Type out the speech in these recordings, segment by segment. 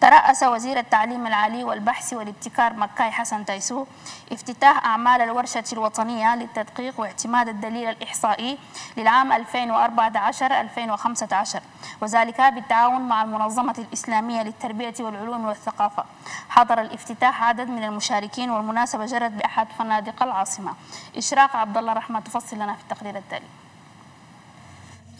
ترأس وزير التعليم العالي والبحث والابتكار مكاي حسن تيسو افتتاح أعمال الورشة الوطنية للتدقيق واعتماد الدليل الإحصائي للعام 2014-2015 وذلك بالتعاون مع المنظمة الإسلامية للتربية والعلوم والثقافة حضر الافتتاح عدد من المشاركين والمناسبة جرت بأحد فنادق العاصمة إشراق عبد الله رحمة تفصل لنا في التقرير التالي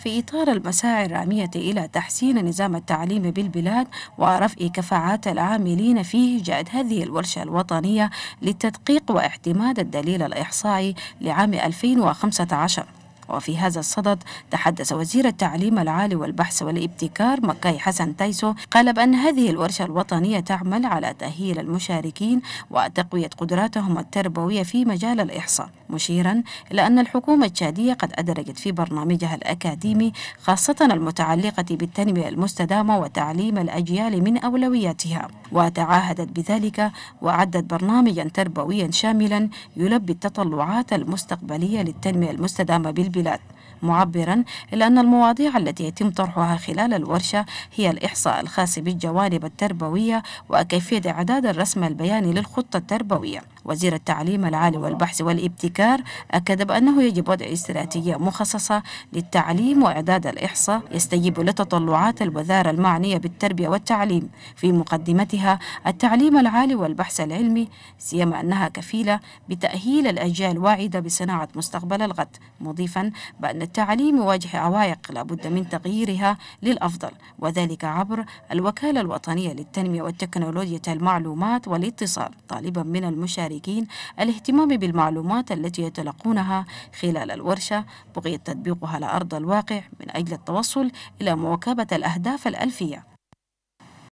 في إطار المساعي الرامية إلى تحسين نظام التعليم بالبلاد ورفع كفاءات العاملين فيه جاءت هذه الورشة الوطنية للتدقيق واعتماد الدليل الإحصائي لعام 2015 وفي هذا الصدد تحدث وزير التعليم العالي والبحث والابتكار مكاي حسن تايسو قال بأن هذه الورشة الوطنية تعمل على تأهيل المشاركين وتقوية قدراتهم التربوية في مجال الإحصاء مشيرا إلى أن الحكومة التشادية قد أدرجت في برنامجها الأكاديمي خاصة المتعلقة بالتنمية المستدامة وتعليم الأجيال من أولوياتها وتعاهدت بذلك وعدت برنامجا تربويا شاملا يلبي التطلعات المستقبلية للتنمية المستدامة بالبلاد البلاد معبرا إلى أن المواضيع التي يتم طرحها خلال الورشة هي الإحصاء الخاص بالجوانب التربوية وكيفية إعداد الرسم البياني للخطة التربوية وزير التعليم العالي والبحث والابتكار أكد بأنه يجب وضع استراتيجية مخصصة للتعليم وإعداد الإحصاء يستجيب لتطلعات الوزارة المعنية بالتربية والتعليم في مقدمتها التعليم العالي والبحث العلمي سيما أنها كفيلة بتأهيل الأجيال الواعدة بصناعة مستقبل الغد مضيفا بأن التعليم يواجه عوائق لابد من تغييرها للأفضل وذلك عبر الوكالة الوطنية للتنمية والتكنولوجيا المعلومات والاتصال طالبا من المشاركين الخارجين الاهتمام بالمعلومات التي يتلقونها خلال الورشة بغية تطبيقها على أرض الواقع من أجل التوصل إلى مواكبة الأهداف الألفية